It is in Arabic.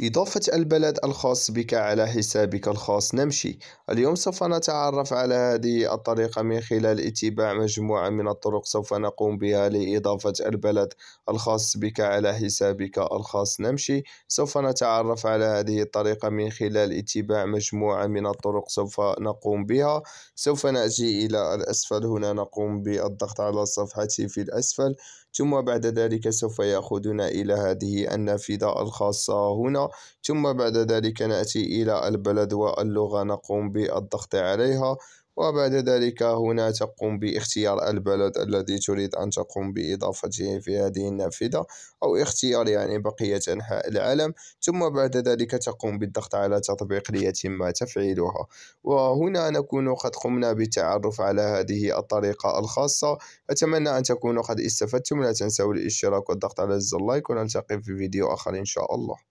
إضافة البلد الخاص بك على حسابك الخاص نمشي اليوم سوف نتعرف على هذه الطريقة من خلال اتباع مجموعة من الطرق سوف نقوم بها لإضافة البلد الخاص بك على حسابك الخاص نمشي سوف نتعرف على هذه الطريقة من خلال اتباع مجموعة من الطرق سوف نقوم بها سوف نأتي إلى الأسفل هنا نقوم بالضغط على الصفحة في الأسفل ثم بعد ذلك سوف يأخذنا إلى هذه النافذة الخاصة هنا هنا ثم بعد ذلك نأتي إلى البلد واللغة نقوم بالضغط عليها وبعد ذلك هنا تقوم باختيار البلد الذي تريد أن تقوم بإضافته في هذه النافذة أو اختيار يعني بقية أنحاء العالم ثم بعد ذلك تقوم بالضغط على تطبيق ليتم تفعيلها وهنا نكون قد قمنا بالتعرف على هذه الطريقة الخاصة أتمنى أن تكونوا قد استفدتم لا تنسوا الاشتراك والضغط على زر اللايك ونلتقي في فيديو آخر إن شاء الله